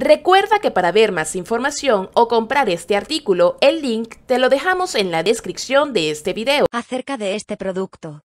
Recuerda que para ver más información o comprar este artículo, el link te lo dejamos en la descripción de este video. Acerca de este producto.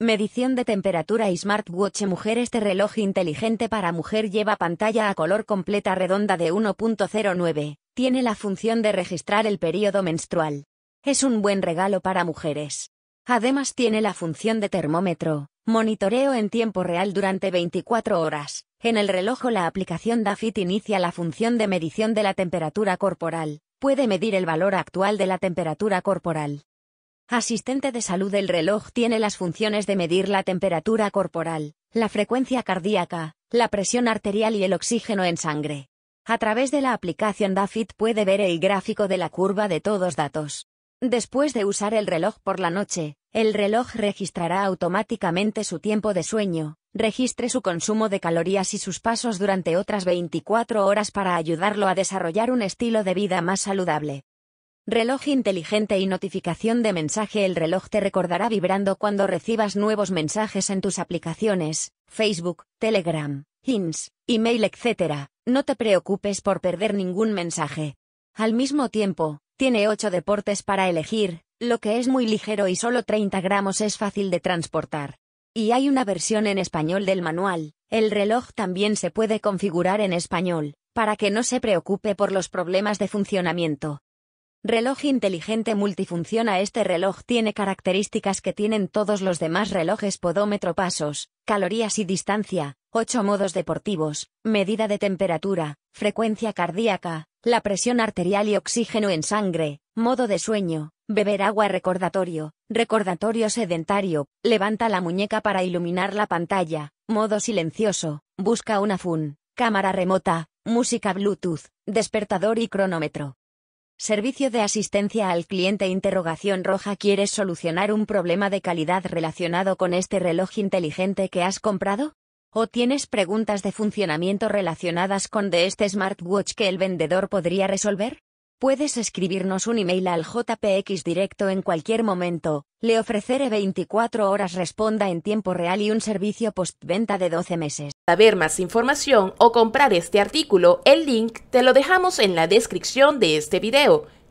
Medición de temperatura y smartwatch mujer Este reloj inteligente para mujer lleva pantalla a color completa redonda de 1.09. Tiene la función de registrar el periodo menstrual. Es un buen regalo para mujeres. Además tiene la función de termómetro, Monitoreo en tiempo real durante 24 horas. En el reloj la aplicación DAFIT inicia la función de medición de la temperatura corporal. Puede medir el valor actual de la temperatura corporal. Asistente de salud El reloj tiene las funciones de medir la temperatura corporal, la frecuencia cardíaca, la presión arterial y el oxígeno en sangre. A través de la aplicación DAFIT puede ver el gráfico de la curva de todos datos. Después de usar el reloj por la noche, el reloj registrará automáticamente su tiempo de sueño, registre su consumo de calorías y sus pasos durante otras 24 horas para ayudarlo a desarrollar un estilo de vida más saludable. Reloj inteligente y notificación de mensaje El reloj te recordará vibrando cuando recibas nuevos mensajes en tus aplicaciones, Facebook, Telegram, Hints, email, etc. No te preocupes por perder ningún mensaje. Al mismo tiempo, tiene 8 deportes para elegir, lo que es muy ligero y solo 30 gramos es fácil de transportar. Y hay una versión en español del manual, el reloj también se puede configurar en español, para que no se preocupe por los problemas de funcionamiento. Reloj inteligente multifunciona Este reloj tiene características que tienen todos los demás relojes podómetro pasos, calorías y distancia, 8 modos deportivos, medida de temperatura, frecuencia cardíaca, la presión arterial y oxígeno en sangre, modo de sueño, beber agua recordatorio, recordatorio sedentario, levanta la muñeca para iluminar la pantalla, modo silencioso, busca una fun, cámara remota, música Bluetooth, despertador y cronómetro. Servicio de asistencia al cliente interrogación roja ¿Quieres solucionar un problema de calidad relacionado con este reloj inteligente que has comprado? o tienes preguntas de funcionamiento relacionadas con de este smartwatch que el vendedor podría resolver? Puedes escribirnos un email al JPX directo en cualquier momento, le ofreceré 24 horas responda en tiempo real y un servicio postventa de 12 meses. Para ver más información o comprar este artículo, el link te lo dejamos en la descripción de este video.